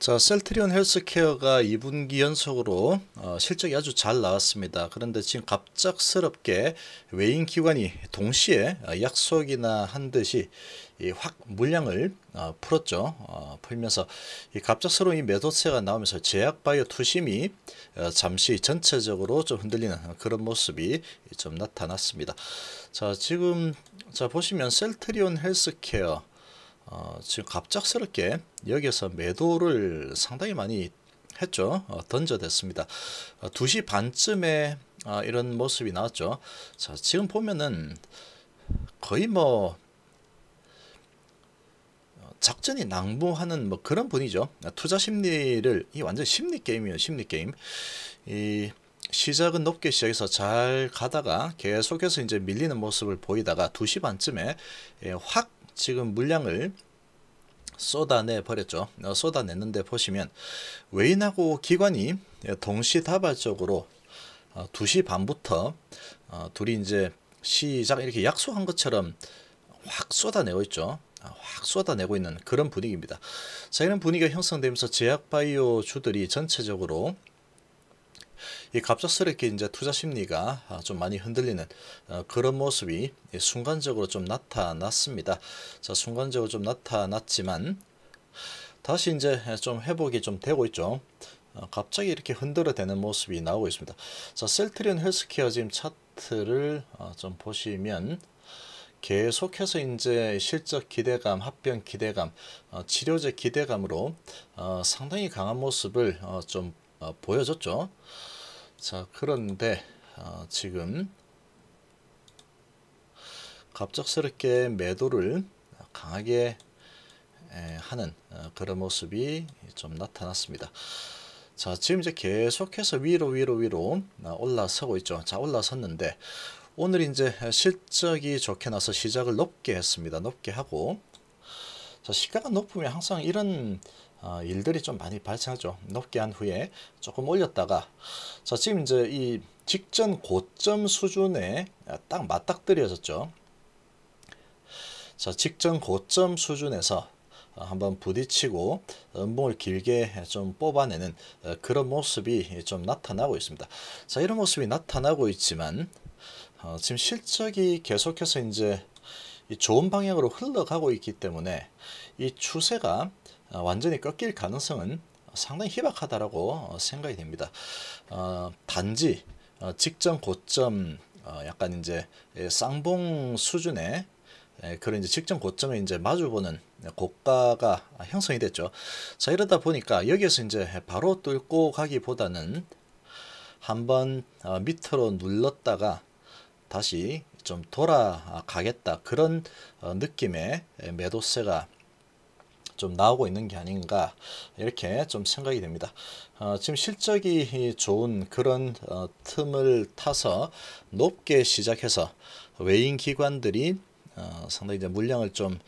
자, 셀트리온 헬스케어가 2분기 연속으로 어, 실적이 아주 잘 나왔습니다. 그런데 지금 갑작스럽게 외인 기관이 동시에 어, 약속이나 한 듯이 확 물량을 어, 풀었죠. 어, 풀면서 이 갑작스러운 이 매도세가 나오면서 제약바이오 투심이 어, 잠시 전체적으로 좀 흔들리는 그런 모습이 좀 나타났습니다. 자, 지금 자 보시면 셀트리온 헬스케어 어, 지금 갑작스럽게 여기에서 매도를 상당히 많이 했죠. 어, 던져댔습니다. 어, 2시 반쯤에 어, 이런 모습이 나왔죠. 자, 지금 보면은 거의 뭐 어, 작전이 낭부하는 뭐 그런 분이죠. 투자 심리를 이 완전 심리 게임이에요. 심리 게임. 이 시작은 높게 시작해서 잘 가다가 계속해서 이제 밀리는 모습을 보이다가 2시 반쯤에 예, 확 지금 물량을 쏟아내 버렸죠. 어, 쏟아냈는데 보시면 외인하고 기관이 동시다발적으로 2시 어, 반부터 어, 둘이 이제 시작 이렇게 약속한 것처럼 확 쏟아내고 있죠. 아, 확 쏟아내고 있는 그런 분위기입니다. 자, 이런 분위기가 형성되면서 제약바이오 주들이 전체적으로 이 갑작스럽게 이제 투자 심리가 아, 좀 많이 흔들리는 어, 그런 모습이 순간적으로 좀 나타났습니다. 자, 순간적으로 좀 나타났지만 다시 이제 좀 회복이 좀 되고 있죠. 어, 갑자기 이렇게 흔들어대는 모습이 나오고 있습니다. 자, 셀트리온 헬스케어 지금 차트를 어, 좀 보시면 계속해서 이제 실적 기대감, 합병 기대감, 치료제 기대감으로 상당히 강한 모습을 좀 보여줬죠. 자 그런데 어, 지금 갑작스럽게 매도를 강하게 에, 하는 어, 그런 모습이 좀 나타났습니다. 자 지금 이제 계속해서 위로 위로 위로 아, 올라서고 있죠. 자 올라섰는데 오늘 이제 실적이 좋게 나서 시작을 높게 했습니다. 높게 하고 자 시가가 높으면 항상 이런 어, 일들이 좀 많이 발생하죠. 높게 한 후에 조금 올렸다가 자 지금 이제 이 직전 고점 수준에 딱 맞닥뜨려졌죠. 자 직전 고점 수준에서 한번 부딪히고 음봉을 길게 좀 뽑아내는 어, 그런 모습이 좀 나타나고 있습니다. 자 이런 모습이 나타나고 있지만 어, 지금 실적이 계속해서 이제 좋은 방향으로 흘러가고 있기 때문에 이 추세가 어, 완전히 꺾일 가능성은 상당히 희박하다라고 어, 생각이 됩니다. 어, 단지 어, 직전 고점 약간 이제 예, 쌍봉 수준의 예, 그런 이제 직전 고점에 이제 마주보는 고가가 형성이 됐죠. 자 이러다 보니까 여기에서 이제 바로 뚫고 가기보다는 한번 밑으로 눌렀다가 다시 좀 돌아가겠다 그런 느낌의 매도세가 좀 나오고 있는 게 아닌가 이렇게 좀 생각이 됩니다. 어, 지금 실적이 좋은 그런 어, 틈을 타서 높게 시작해서 외인 기관들이 어, 상당히 이제 물량을 좀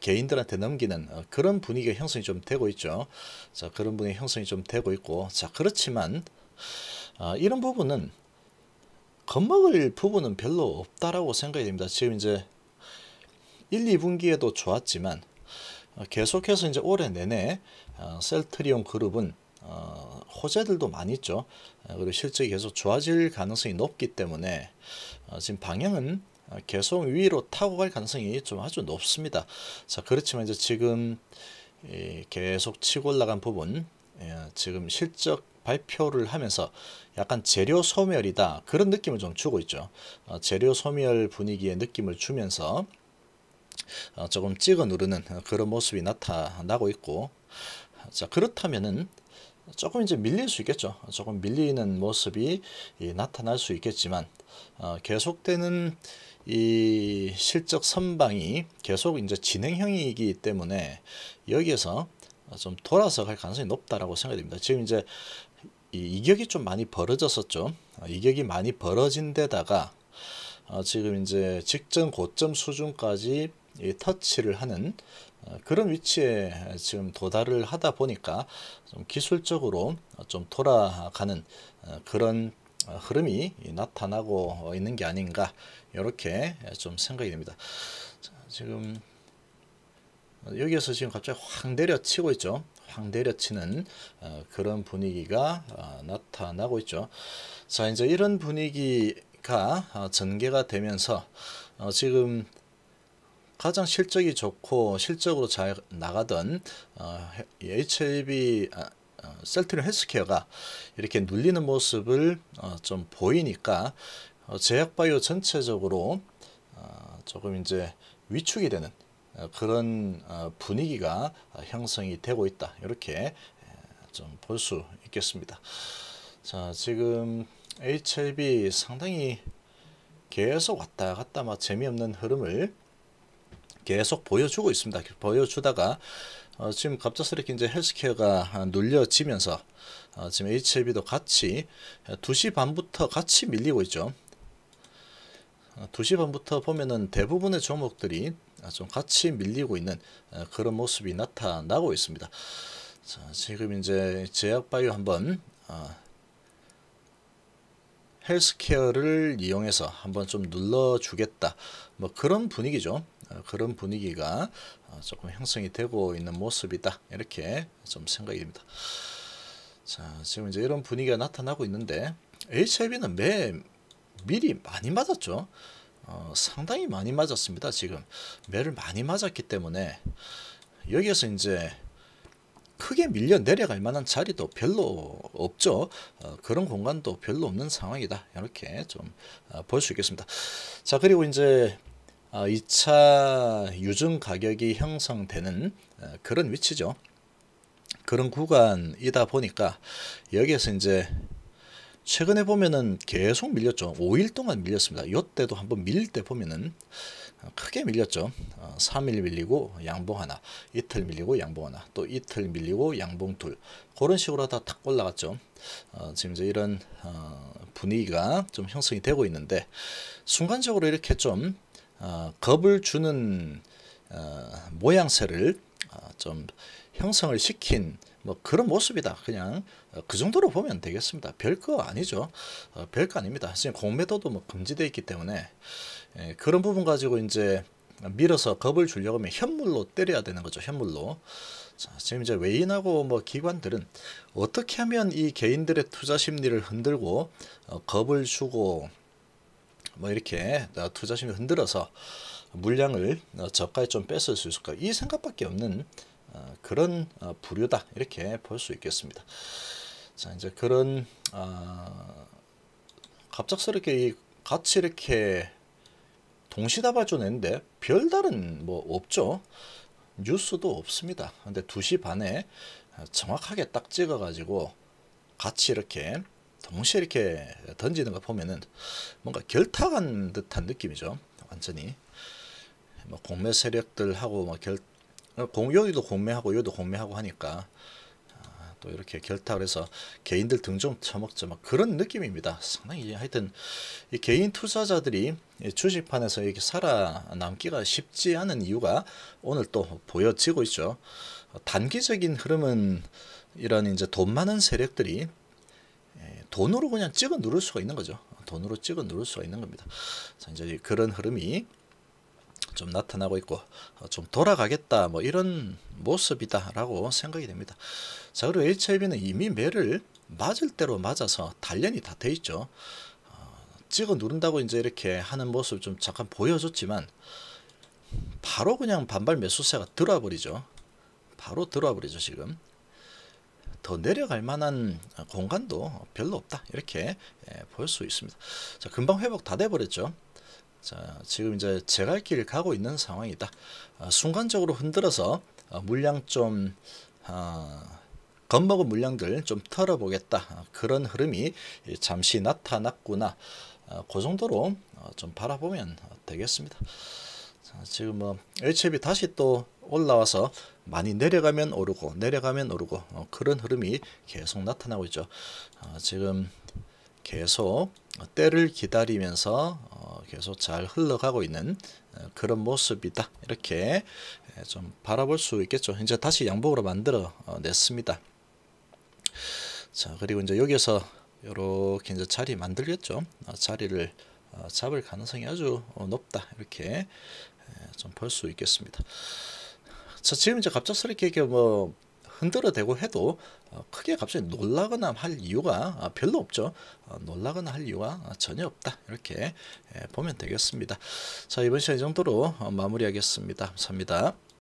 개인들한테 넘기는 어, 그런 분위기가 형성이 좀 되고 있죠. 자 그런 분위기 형성이 좀 되고 있고 자 그렇지만 어, 이런 부분은 겁먹을 부분은 별로 없다라고 생각이 됩니다. 지금 이제 1, 2분기에도 좋았지만 어, 계속해서 이제 올해 내내 어, 셀트리온 그룹은 어, 호재들도 많이 있죠. 그리고 실적이 계속 좋아질 가능성이 높기 때문에 지금 방향은 계속 위로 타고 갈 가능성이 좀 아주 높습니다. 자 그렇지만 이제 지금 계속 치고 올라간 부분 예, 지금 실적 발표를 하면서 약간 재료 소멸이다 그런 느낌을 좀 주고 있죠. 재료 소멸 분위기의 느낌을 주면서 어, 조금 찍어 누르는 그런 모습이 나타나고 있고 자 그렇다면은 조금 이제 밀릴 수 있겠죠. 조금 밀리는 모습이 나타날 수 있겠지만 어, 계속되는 이 실적 선방이 계속 이제 진행형이기 때문에 여기에서 좀 돌아서 갈 가능성이 높다라고 생각됩니다. 지금 이제 이 이격이 좀 많이 벌어졌었죠. 어, 이격이 많이 벌어진 데다가 어, 지금 이제 직전 고점 수준까지 터치를 하는 어, 그런 위치에 지금 도달을 하다 보니까 좀 기술적으로 좀 돌아가는 어, 그런 어, 흐름이 나타나고 있는 게 아닌가 이렇게 좀 생각이 됩니다. 지금 여기에서 지금 갑자기 확 내려치고 있죠. 확 내려치는 그런 분위기가 나타나고 있죠. 자 이제 이런 분위기가 전개가 되면서 지금 가장 실적이 좋고 실적으로 잘 나가던 어, HLB 아, 어, 셀트리온 헬스케어가 이렇게 눌리는 모습을 어, 좀 보이니까 어, 제약바이오 전체적으로 어, 조금 이제 위축이 되는 어, 그런 어, 분위기가 형성이 되고 있다 이렇게 좀 볼 수 있겠습니다. 자 지금 HLB 상당히 계속 왔다 갔다 막 재미없는 흐름을 계속 보여주고 있습니다. 보여주다가 어, 지금 갑작스럽게 이제 헬스케어가 눌려지면서 어, 지금 HLB도 같이 2시 반부터 같이 밀리고 있죠. 2시 어, 반부터 보면은 대부분의 종목들이 좀 같이 밀리고 있는 어, 그런 모습이 나타나고 있습니다. 자, 지금 이제 제약바이오 한번 어, 헬스케어를 이용해서 한번 좀 눌러주겠다. 뭐 그런 분위기죠. 어, 그런 분위기가 어, 조금 형성이 되고 있는 모습이다 이렇게 좀 생각이 됩니다. 자 지금 이제 이런 분위기가 나타나고 있는데 HIV는 매 미리 많이 맞았죠. 어, 상당히 많이 맞았습니다. 지금 매를 많이 맞았기 때문에 여기에서 이제 크게 밀려 내려갈 만한 자리도 별로 없죠. 어, 그런 공간도 별로 없는 상황이다. 이렇게 좀 볼수 어, 있겠습니다. 자 그리고 이제 2차 어, 유증 가격이 형성되는 어, 그런 위치죠. 그런 구간이다 보니까 여기에서 이제 최근에 보면은 계속 밀렸죠. 5일 동안 밀렸습니다. 이때도 한번 밀릴 때 보면은 어, 크게 밀렸죠. 3일 밀리고 양봉 하나, 이틀 밀리고 양봉 하나, 또 이틀 밀리고 양봉 둘. 그런 식으로 하다 탁 올라갔죠. 지금 이제 이런 분위기가 좀 형성이 되고 있는데 순간적으로 이렇게 좀 어, 겁을 주는 어, 모양새를 어, 좀 형성을 시킨 뭐 그런 모습이다. 그냥 어, 그 정도로 보면 되겠습니다. 별거 아니죠. 어, 별거 아닙니다. 지금 공매도도 뭐 금지되어 있기 때문에 에, 예, 그런 부분 가지고 이제 밀어서 겁을 주려고 하면 현물로 때려야 되는 거죠. 현물로. 자, 지금 이제 외인하고 뭐 기관들은 어떻게 하면 이 개인들의 투자 심리를 흔들고 어, 겁을 주고 뭐 이렇게 투자심이 흔들어서 물량을 어, 저가에 좀 뺏을 수 있을까 이 생각밖에 없는 어, 그런 어, 부류다 이렇게 볼 수 있겠습니다. 자 이제 그런 어, 갑작스럽게 같이 이렇게 동시다발전 냈는데 별다른 뭐 없죠. 뉴스도 없습니다. 근데 2시 반에 정확하게 딱 찍어가지고 같이 이렇게 동시에 이렇게 던지는 거 보면은 뭔가 결탁한 듯한 느낌이죠. 완전히 뭐 공매 세력들하고 막결 뭐 공, 여기도 공매하고 여기도 공매하고 하니까 아, 또 이렇게 결탁을 해서 개인들 등 좀 처먹죠 막 그런 느낌입니다. 상당히 하여튼 이 개인 투자자들이 주식판에서 이렇게 살아남기가 쉽지 않은 이유가 오늘 또 보여지고 있죠. 단기적인 흐름은 이런 이제 돈 많은 세력들이 돈으로 그냥 찍어 누를 수가 있는 거죠. 돈으로 찍어 누를 수가 있는 겁니다. 자, 이제 그런 흐름이 좀 나타나고 있고 어, 좀 돌아가겠다 뭐 이런 모습이다라고 생각이 됩니다. 자 그리고 HIV는 이미 매를 맞을 대로 맞아서 단련이 다 돼 있죠. 어, 찍어 누른다고 이제 이렇게 하는 모습 좀 잠깐 보여줬지만 바로 그냥 반발 매수세가 들어와 버리죠. 바로 들어와 버리죠 지금. 더 내려갈 만한 공간도 별로 없다 이렇게 볼수 예, 있습니다 자 금방 회복 다 돼버렸죠 자 지금 이제 제갈 길을 가고 있는 상황이다 아, 순간적으로 흔들어서 아, 물량 좀 아, 겁먹은 물량들 좀 털어보겠다 아, 그런 흐름이 잠시 나타났구나 그 정도로 어, 좀 바라보면 되겠습니다 자, 지금 뭐 HB 다시 또 올라와서 많이 내려가면 오르고 내려가면 오르고 어, 그런 흐름이 계속 나타나고 있죠. 어, 지금 계속 때를 기다리면서 어, 계속 잘 흘러가고 있는 어, 그런 모습이다. 이렇게 예, 좀 바라볼 수 있겠죠. 이제 다시 양복으로 만들어 어, 냈습니다. 자 그리고 이제 여기서 이렇게 이제 자리 만들겠죠. 어, 자리를 잡을 가능성이 아주 높다. 이렇게 예, 좀볼 수 있겠습니다. 저 지금 이제 갑작스럽게 이렇게 뭐 흔들어대고 해도 어, 크게 갑자기 놀라거나 할 이유가 아, 별로 없죠. 어, 놀라거나 할 이유가 전혀 없다. 이렇게 예, 보면 되겠습니다. 자 이번 시간 이 정도로 어, 마무리하겠습니다. 감사합니다.